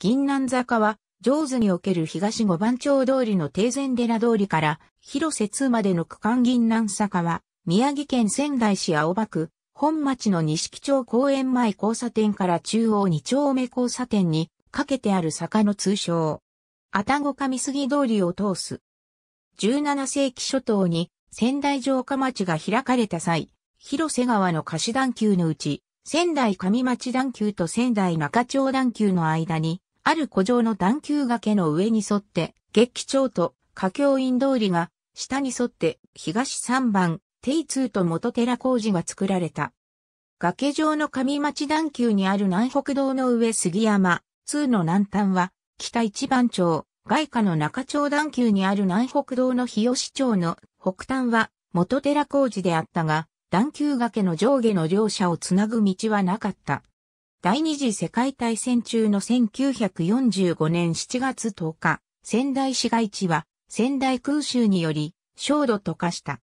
銀南坂は、上手における東五番町通りの定前寺通りから、広瀬通までの区間銀南坂は、宮城県仙台市青葉区、本町の錦町公園前交差点から中央二丁目交差点に、かけてある坂の通称。愛宕上杉通りを通す。17世紀初頭に、仙台城下町が開かれた際、広瀬川の貸し段丘のうち、仙台上町段丘と仙台中町段丘の間に、ある古城の段丘崖の上に沿って、月気町と華僑院通りが、下に沿って東3番、定2と元寺工事が作られた。崖上の上町段丘にある南北道の上杉山、2の南端は、北一番町、外下の中町段丘にある南北道の日吉町の北端は元寺工事であったが、段丘崖の上下の両者をつなぐ道はなかった。第二次世界大戦中の1945年7月10日、仙台市街地は仙台空襲により、焦土と化した。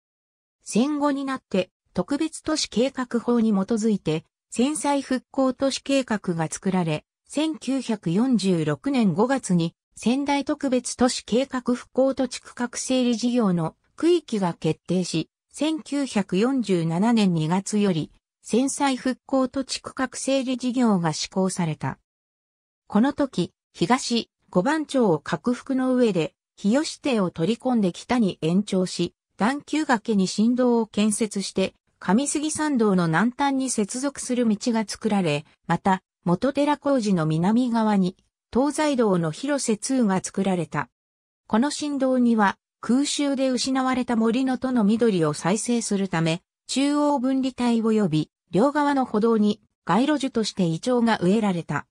戦後になって特別都市計画法に基づいて、戦災復興都市計画が作られ、1946年5月に仙台特別都市計画復興土地区画整理事業の区域が決定し、1947年2月より戦災復興土地区画整理事業が施行された。この時、東五番町を拡幅の上で、日吉邸を取り込んで北に延長し、段丘崖に振動を建設して、上杉山道の南端に接続する道が作られ、また、元寺工事の南側に、東西道の広瀬通が作られた。この振動には、空襲で失われた森の都の緑を再生するため、中央分離帯及び両側の歩道に街路樹としてイチョウが植えられた。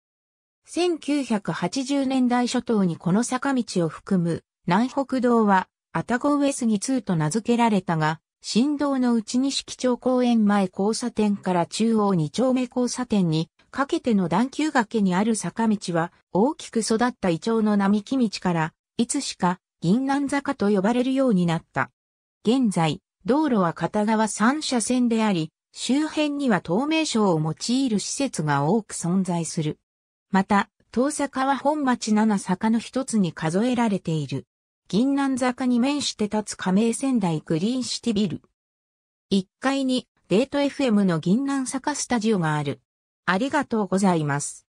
1980年代初頭にこの坂道を含む南北道は愛宕上杉2と名付けられたが、新道の内西基町公園前交差点から中央二丁目交差点にかけての段丘崖にある坂道は大きく育ったイチョウの並木道からいつしか銀南坂と呼ばれるようになった。現在、道路は片側三車線であり、周辺には透明床を用いる施設が多く存在する。また、遠坂は本町七坂の一つに数えられている。銀南坂に面して立つ加盟仙台グリーンシティビル。1階にデート FM の銀南坂スタジオがある。ありがとうございます。